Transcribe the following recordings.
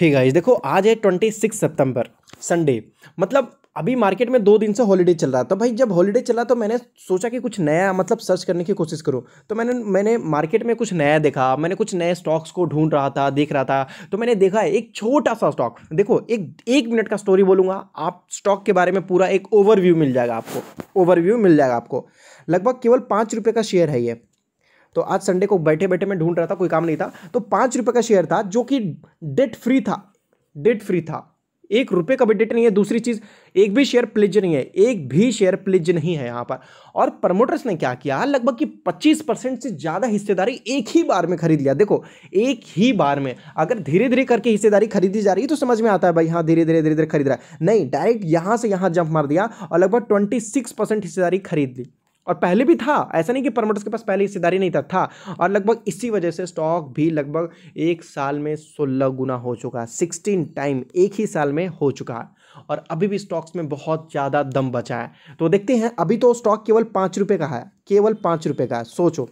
ही guys देखो आज है ट्वेंटी सिक्स सेप्टेम्बर संडे मतलब अभी मार्केट में दो दिन से हॉलीडे चल रहा था तो भाई जब हॉलीडे चला तो मैंने सोचा कि कुछ नया मतलब सर्च करने की कोशिश करो तो मैंने मैंने मार्केट में कुछ नया देखा मैंने कुछ नए स्टॉक्स को ढूंढ रहा था देख रहा था तो मैंने देखा है एक छोटा सा स्टॉक देखो एक एक मिनट का स्टोरी बोलूँगा आप स्टॉक के बारे में पूरा एक ओवरव्यू मिल जाएगा आपको ओवरव्यू मिल जाएगा आपको लगभग केवल पाँच रुपये का शेयर है ये तो आज संडे को बैठे बैठे मैं ढूंढ रहा था कोई काम नहीं था तो पांच रुपए का शेयर था जो कि डेट फ्री था डेट फ्री था एक रुपये का भी डेट नहीं है दूसरी चीज़ एक भी शेयर प्लिज नहीं है एक भी शेयर प्लिज नहीं है यहां पर और प्रमोटर्स ने क्या किया लगभग कि 25 परसेंट से ज़्यादा हिस्सेदारी एक ही बार में खरीद लिया देखो एक ही बार में अगर धीरे धीरे करके हिस्सेदारी खरीदी जा रही है तो समझ में आता है भाई हाँ धीरे धीरे धीरे धीरे खरीद रहा है नहीं डायरेक्ट यहां से यहां जंप मार दिया और लगभग ट्वेंटी हिस्सेदारी खरीद ली और पहले भी था ऐसा नहीं कि प्रमोटर्स के पास पहले हिस्सेदारी नहीं था था और लगभग इसी वजह से स्टॉक भी लगभग एक साल में सोलह गुना हो चुका सिक्सटीन टाइम एक ही साल में हो चुका और अभी भी स्टॉक्स में बहुत ज़्यादा दम बचा है तो देखते हैं अभी तो स्टॉक केवल पाँच रुपये का है केवल पाँच रुपये का है सोचो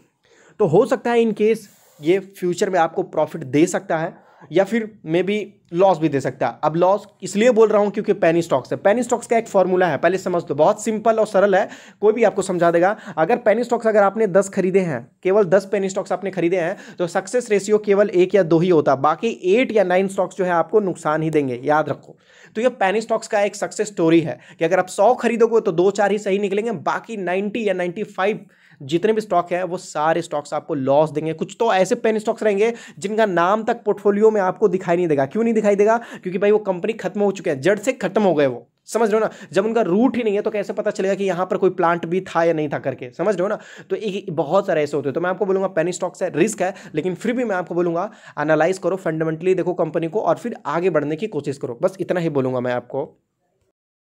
तो हो सकता है इनकेस ये फ्यूचर में आपको प्रॉफिट दे सकता है या फिर मे बी लॉस भी दे सकता है अब लॉस इसलिए बोल रहा हूँ क्योंकि पैनी स्टॉक्स है पैनी स्टॉक्स का एक फॉर्मूला है पहले समझ दो बहुत सिंपल और सरल है कोई भी आपको समझा देगा अगर पैनी स्टॉक्स अगर आपने दस खरीदे हैं केवल दस पैनी स्टॉक्स आपने खरीदे हैं तो सक्सेस रेशियो केवल एक या दो ही होता बाकी एट या नाइन स्टॉक्स जो है आपको नुकसान ही देंगे याद रखो तो यह पैनी स्टॉक्स का एक सक्सेस स्टोरी है कि अगर आप सौ खरीदोगे तो दो चार ही सही निकलेंगे बाकी नाइन्टी या नाइन्टी जितने भी स्टॉक है वो सारे स्टॉक्स आपको लॉस देंगे कुछ तो ऐसे पेन स्टॉक्स रहेंगे जिनका नाम तक पोर्टफोलियो में आपको दिखाई नहीं देगा क्यों नहीं दिखाई देगा क्योंकि भाई वो कंपनी खत्म हो चुके हैं जड़ से खत्म हो गए वो समझ रहे हो ना जब उनका रूट ही नहीं है तो कैसे पता चलेगा कि यहां पर कोई प्लांट भी था या नहीं था करके समझ रहे हो ना तो एक बहुत सारे ऐसे होते हैं तो मैं आपको बोलूँगा पेनी स्टॉक्स है रिस्क है लेकिन फिर भी मैं आपको बोलूंगा एनालाइज करो फंडामेंटली देखो कंपनी को और फिर आगे बढ़ने की कोशिश करो बस इतना ही बोलूंगा मैं आपको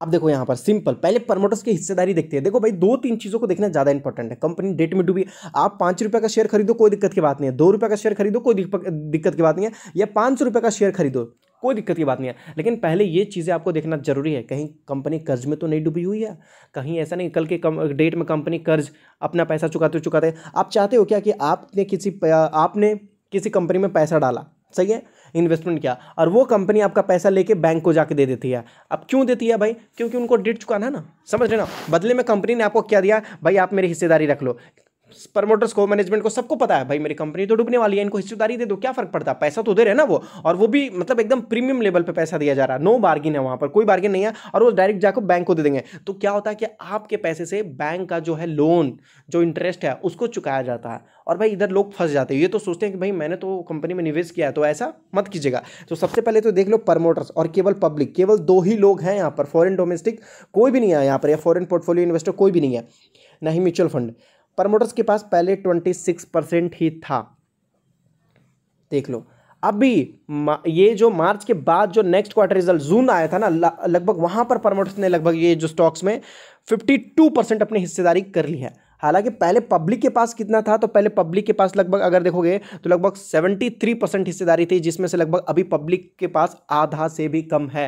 अब देखो यहाँ पर सिंपल पहले प्रमोटर्स की हिस्सेदारी देखते हैं देखो भाई दो तीन चीज़ों को देखना ज़्यादा इंपॉर्टेंट है कंपनी डेट में डूबी आप पाँच रुपये का शेयर खरीदो कोई दिक्कत की बात नहीं है दो रुपये का शेयर खरीदो कोई दिक्कत की बात नहीं है या पाँच सौ रुपये का शेयर खरीदो कोई दिक्कत की बात नहीं है लेकिन पहले ये चीज़ें आपको देखना जरूरी है कहीं कंपनी कर्ज में तो नहीं डूबी हुई है कहीं ऐसा नहीं कल के कम, डेट में कंपनी कर्ज अपना पैसा चुकाते चुकाते आप चाहते हो क्या कि आपने किसी आपने किसी कंपनी में पैसा डाला सही है इन्वेस्टमेंट किया और वो कंपनी आपका पैसा लेके बैंक को जाके दे देती है अब क्यों देती है भाई क्योंकि उनको डेट चुकाना है ना समझ रहे ना बदले में कंपनी ने आपको क्या दिया भाई आप मेरी हिस्सेदारी रख लो प्रमोटर्स को मैनेजमेंट को सबको पता है भाई मेरी कंपनी तो डूबने वाली है इनको हिस्सेदारी दे दो क्या फर्क पड़ता है पैसा तो दे रहे ना वो और वो भी मतलब एकदम प्रीमियम लेवल पे पैसा दिया जा रहा है नो बार्गिन है वहाँ पर कोई बार्गिन नहीं है और वो डायरेक्ट जाकर बैंक को दे देंगे तो क्या होता है कि आपके पैसे से बैंक का जो है लोन जो इंटरेस्ट है उसको चुकाया जाता है और भाई इधर लोग फंस जाते हैं ये तो सोचते हैं कि भाई मैंने तो कंपनी में निवेश किया है तो ऐसा मत कीजिएगा तो सबसे पहले तो देख लो प्रमोटर्स और केवल पब्लिक केवल दो ही लोग हैं यहाँ पर फॉरन डोमेस्टिक कोई भी नहीं है यहाँ पर या फॉरन पोर्टफोलियो इन्वेस्टर कोई भी नहीं है ना ही म्यूचुअल फंड प्रमोटर्स के पास पहले ट्वेंटी सिक्स परसेंट ही था देख लो अभी ये जो मार्च के बाद जो नेक्स्ट क्वार्टर रिजल्ट जून आया था ना लगभग वहां पर प्रमोटर्स ने लगभग ये जो स्टॉक्स में 52 परसेंट अपनी हिस्सेदारी कर ली है हालांकि पहले पब्लिक के पास कितना था तो पहले पब्लिक के पास लगभग अगर देखोगे तो लगभग 73 परसेंट हिस्सेदारी थी जिसमें से लगभग अभी पब्लिक के पास आधा से भी कम है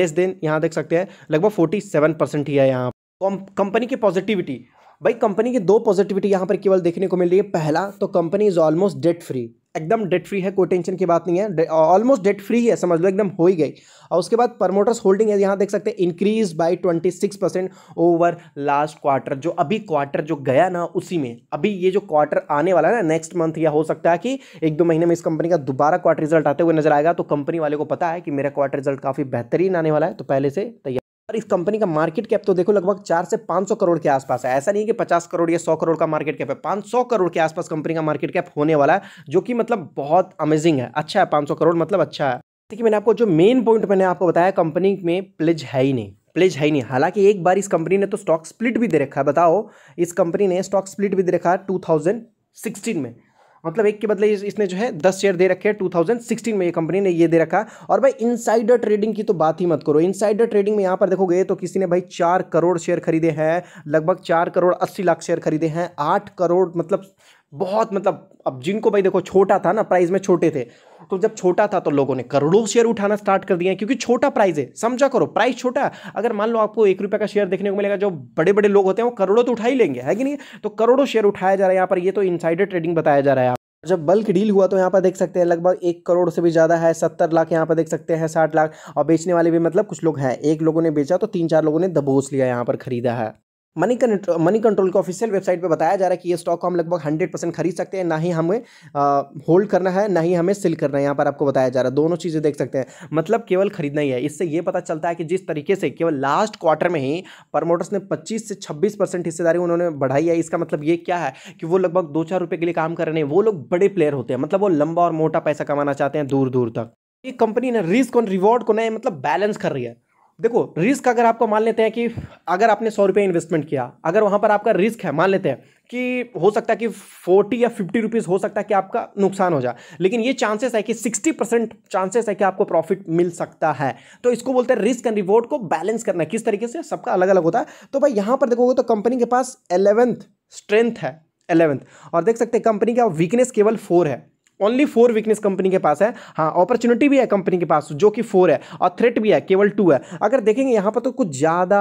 लेस देन यहाँ देख सकते हैं लगभग 47 परसेंट ही है यहाँ कंपनी की पॉजिटिविटी भाई कंपनी की दो पॉजिटिविटी यहाँ पर केवल देखने को मिल रही है पहला तो company is almost debt free एकदम डेट फ्री है कोई टेंशन की बात नहीं है ऑलमोस्ट डेट फ्री है समझ लो एकदम हो ही गई और उसके बाद प्रमोटर्स होल्डिंग है यहाँ देख सकते हैं increase by 26 percent over last quarter जो अभी क्वार्टर जो गया ना उसी में अभी ये जो क्वार्टर आने वाला है ना नेक्स्ट मंथ या हो सकता है कि एक दो महीने में इस कंपनी का दोबारा क्वार्टर रिजल्ट आते हुए नजर आएगा तो कंपनी वाले को पता है कि मेरा क्वार्टर रिजल्ट काफ़ी बेहतरीन आने वाला है तो पहले से तैयार और इस कंपनी का मार्केट कैप तो देखो लगभग चार से पाँच सौ करोड़ के आसपास है ऐसा नहीं है कि पचास करोड़ या सौ करोड़ का मार्केट कैप है पाँच सौ करोड़ के आसपास कंपनी का मार्केट कैप होने वाला है जो कि मतलब बहुत अमेजिंग है अच्छा है पाँच सौ करोड़ मतलब अच्छा है देखिए मैंने आपको जो मेन पॉइंट मैंने आपको बताया कंपनी में प्लेज है ही नहीं प्लेज है ही नहीं हालांकि एक बार इस कंपनी ने तो स्टॉक स्प्लिट भी दे रखा है बताओ इस कंपनी ने स्टॉक स्प्लिट भी दे रखा है टू में मतलब एक के बदले इस, इसने जो है दस शेयर दे रखे टू थाउजेंड सिक्सटीन में ये कंपनी ने ये दे रखा और भाई इनसाइडर ट्रेडिंग की तो बात ही मत करो इनसाइडर ट्रेडिंग में यहाँ पर देखोगे तो किसी ने भाई चार करोड़ शेयर खरीदे हैं लगभग चार करोड़ अस्सी लाख शेयर खरीदे हैं आठ करोड़ मतलब बहुत मतलब अब जिनको भाई देखो छोटा था ना प्राइस में छोटे थे तो जब छोटा था तो लोगों ने करोड़ों शेयर उठाना स्टार्ट कर दिया क्योंकि छोटा प्राइस है समझा करो प्राइस छोटा अगर मान लो आपको एक रुपये का शेयर देखने को मिलेगा जो बड़े बड़े लोग होते हैं वो करोड़ों तो उठा ही लेंगे है कि नहीं तो करोड़ों शेयर उठाया जा रहा है यहाँ पर ये तो इनसाइडर ट्रेडिंग बताया जा रहा है जब बल्क डील हुआ तो यहाँ पर देख सकते हैं लगभग एक करोड़ से भी ज़्यादा है सत्तर लाख यहाँ पर देख सकते हैं साठ लाख और बेचने वाले भी मतलब कुछ लोग हैं एक लोगों ने बेचा तो तीन चार लोगों ने दबोच लिया यहाँ पर खरीदा है मनी मनी कंट्रोल के ऑफिशियल वेबसाइट पे बताया जा रहा है कि ये स्टॉक को हम लगभग हंड्रेड परसेंट खरीद सकते हैं ना ही हमें होल्ड करना है ना ही हमें सेल करना है यहाँ पर आपको बताया जा रहा है दोनों चीज़ें देख सकते हैं मतलब केवल खरीदना ही है इससे ये पता चलता है कि जिस तरीके से केवल लास्ट क्वार्टर में ही प्रमोटर्स ने पच्चीस से छब्बीस हिस्सेदारी उन्होंने बढ़ाई है इसका मतलब ये क्या है कि वो लगभग दो चार रुपये के लिए काम कर रहे हैं वो लोग बड़े प्लेयर होते हैं मतलब वो लंबा और मोटा पैसा कमाना चाहते हैं दूर दूर तक ये कंपनी ने रिस्क और रिवॉर्ड को नए मतलब बैलेंस कर रही है देखो रिस्क अगर आपको मान लेते हैं कि अगर आपने सौ रुपये इन्वेस्टमेंट किया अगर वहाँ पर आपका रिस्क है मान लेते हैं कि हो सकता है कि फोर्टी या फिफ्टी रुपीज़ हो सकता है कि आपका नुकसान हो जाए लेकिन ये चांसेस है कि सिक्सटी परसेंट चांसेस है कि आपको प्रॉफिट मिल सकता है तो इसको बोलते हैं रिस्क एंड रिवॉर्ड को बैलेंस करना किस तरीके से सबका अलग अलग होता है तो भाई यहाँ पर देखोगे तो कंपनी के पास एलेवेंथ स्ट्रेंथ है एलेवेंथ और देख सकते हैं कंपनी का वीकनेस केवल फोर है ओनली फोर वीकनेस कंपनी के पास है हाँ अपॉर्चुनिटी भी है कंपनी के पास जो कि फोर है और थ्रेट भी है केवल टू है अगर देखेंगे यहाँ पर तो कुछ ज़्यादा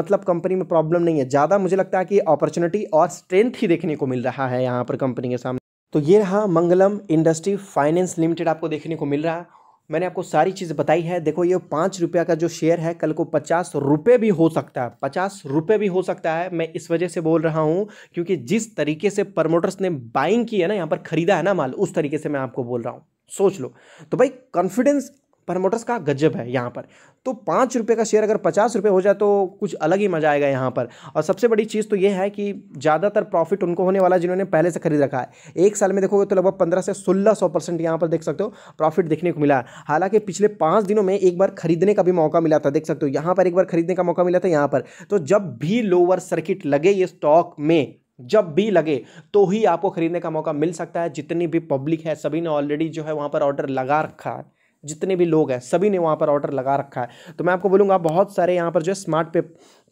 मतलब कंपनी में प्रॉब्लम नहीं है ज़्यादा मुझे लगता है कि अपॉर्चुनिटी और स्ट्रेंथ ही देखने को मिल रहा है यहाँ पर कंपनी के सामने तो ये रहा मंगलम इंडस्ट्री फाइनेंस लिमिटेड आपको देखने को मिल रहा है मैंने आपको सारी चीज़ बताई है देखो ये पाँच रुपया का जो शेयर है कल को पचास रुपये भी हो सकता है पचास रुपये भी हो सकता है मैं इस वजह से बोल रहा हूँ क्योंकि जिस तरीके से प्रमोटर्स ने बाइंग की है ना यहाँ पर खरीदा है ना माल उस तरीके से मैं आपको बोल रहा हूँ सोच लो तो भाई कॉन्फिडेंस प्रमोटर्स का गजब है यहाँ पर तो पाँच रुपये का शेयर अगर पचास रुपये हो जाए तो कुछ अलग ही मज़ा आएगा यहाँ पर और सबसे बड़ी चीज़ तो ये है कि ज़्यादातर प्रॉफिट उनको होने वाला जिन्होंने पहले से खरीद रखा है एक साल में देखोगे तो लगभग पंद्रह से सोलह सौ परसेंट यहाँ पर देख सकते हो प्रॉफिट देखने को मिला हालांकि पिछले पाँच दिनों में एक बार खरीदने का भी मौका मिला था देख सकते हो यहाँ पर एक बार खरीदने का मौका मिला था यहाँ पर तो जब भी लोअर सर्किट लगे ये स्टॉक में जब भी लगे तो ही आपको खरीदने का मौका मिल सकता है जितनी भी पब्लिक है सभी ने ऑलरेडी जो है वहाँ पर ऑर्डर लगा रखा है जितने भी लोग हैं सभी ने वहाँ पर ऑर्डर लगा रखा है तो मैं आपको बोलूँगा बहुत सारे यहाँ पर जो है स्मार्ट पे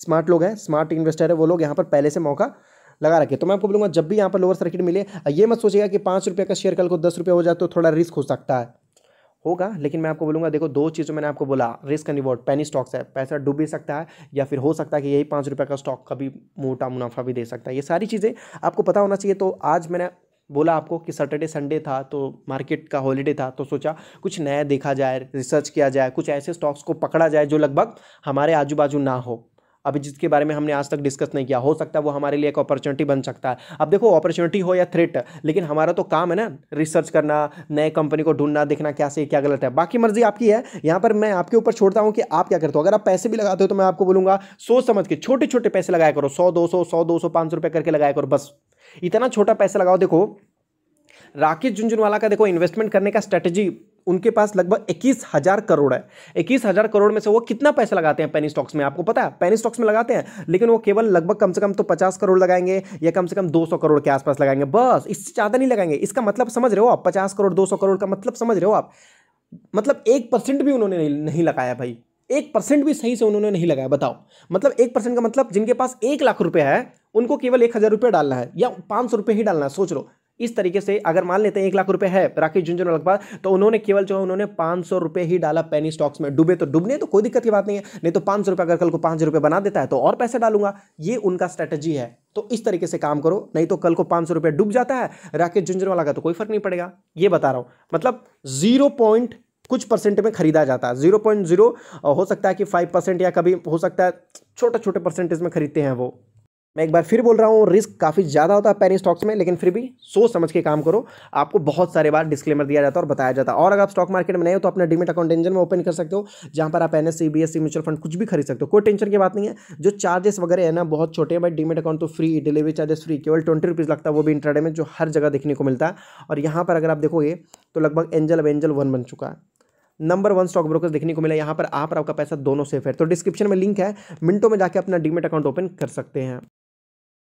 स्मार्ट लोग हैं स्मार्ट इन्वेस्टर है वो लोग यहाँ पर पहले से मौका लगा रखे तो मैं आपको बोलूँगा जब भी यहाँ पर लोअर सर्किट मिले ये मत सोचेगा कि पाँच रुपये का शेयर कल को दस रुपये हो जाए तो थोड़ा रिस्क हो सकता है होगा लेकिन मैं आपको बोलूँगा देखो दो चीज़ों मैंने आपको बोला risk and reward penny stocks है पैसा डूब भी सकता है या फिर हो सकता है कि यही पाँच रुपये का स्टॉक कभी मोटा मुनाफा भी दे सकता है ये सारी चीज़ें आपको पता होना चाहिए तो आज मैंने बोला आपको कि सैटरडे संडे था तो मार्केट का हॉलीडे था तो सोचा कुछ नया देखा जाए रिसर्च किया जाए कुछ ऐसे स्टॉक्स को पकड़ा जाए जो लगभग हमारे आजू बाजू ना हो अभी जिसके बारे में हमने आज तक डिस्कस नहीं किया हो सकता है वो हमारे लिए एक अपॉर्चुनिटी बन सकता है अब देखो अपॉर्चुनिटी हो या थ्रेट लेकिन हमारा तो काम है ना रिसर्च करना नए कंपनी को ढूंढना देखना क्या सही क्या गलत है बाकी मर्जी आपकी है यहाँ पर मैं आपके ऊपर छोड़ता हूँ कि आप क्या करते हो अगर आप पैसे भी लगाते हो तो मैं आपको बोलूँगा सोच समझ के छोटे छोटे पैसे लगाया करो सौ दो सौ सौ दो सौ पाँच सौ रुपये करके लगाया करो बस इतना छोटा पैसा लगाओ देखो राकेश झुंझुनवाला का देखो इन्वेस्टमेंट करने का स्ट्रेटजी उनके पास लगभग इक्कीस हजार करोड़ है इक्कीस हजार करोड़ में से वो कितना पैसा लगाते हैं पेनी स्टॉक्स में आपको पता है पेनी स्टॉक्स में लगाते हैं लेकिन वो केवल लगभग कम से कम तो पचास करोड़ लगाएंगे या कम से कम दो सौ करोड़ के आसपास लगाएंगे बस इससे ज़्यादा नहीं लगाएंगे इसका मतलब समझ रहे हो आप पचास करोड़ दो सौ करोड़ का मतलब समझ रहे हो आप मतलब एक परसेंट भी उन्होंने नहीं लगाया भाई एक परसेंट भी सही से उन्होंने नहीं लगाया बताओ मतलब एक परसेंट का मतलब जिनके पास एक लाख रुपए है उनको केवल एक हज़ार रुपये डालना है या पांच सौ रुपये ही डालना है सोच लो इस तरीके से अगर मान लेते हैं एक लाख रुपए है राकेश झुंझुनू के पास तो उन्होंने केवल जो है उन्होंने पांच सौ रुपये ही डाला पैनी स्टॉक्स में डूबे तो डूबने तो कोई दिक्कत की बात नहीं है नहीं तो पांच सौ रुपये अगर कल को पाँच रुपये बना देता है तो और पैसे डालूंगा ये उनका स्ट्रेटेजी है तो इस तरीके से काम करो नहीं तो कल को पांच सौ रुपए डूब जाता है राकेश झुंझुनवाला का तो कोई फर्क नहीं पड़ेगा ये बता रहा हूं मतलब जीरो पॉइंट कुछ परसेंट में खरीदा जाता है जीरो पॉइंट जीरो हो सकता है कि फाइव परसेंट या कभी हो सकता है छोटे छोटे परसेंटेज में खरीदते हैं वो मैं एक बार फिर बोल रहा हूँ रिस्क काफ़ी ज़्यादा होता है पेनी स्टॉक्स में लेकिन फिर भी सोच समझ के काम करो आपको बहुत सारे बार डिस्क्लेमर दिया जाता है और बताया जाता है और अगर आप स्टॉक मार्केट में नए हो तो अपना डिमिट अकाउंट इंजन में ओपन कर सकते हो जहाँ पर आप N S C mutual fund कुछ भी खरीद सकते हो कोई टेंशन की बात नहीं है जो चार्जेस वगैरह है ना बहुत छोटे हैं बट डिमिट अकाउंट तो फ्री डिलीवरी चार्जेस फ्री केवल ट्वेंटी रुपीज़ लगता है वो भी इंटरडे में जो हर जगह देखने को मिलता है और यहाँ पर अगर आप देखोगे तो लगभग एंजल अब एंजल वन बन चुका है नंबर वन स्टॉक ब्रोकर देखने को मिला यहाँ पर आप और आपका पैसा दोनों सेफ है तो डिस्क्रिप्शन में लिंक है मिनटों में जाकर अपना डीमेट अकाउंट ओपन कर सकते हैं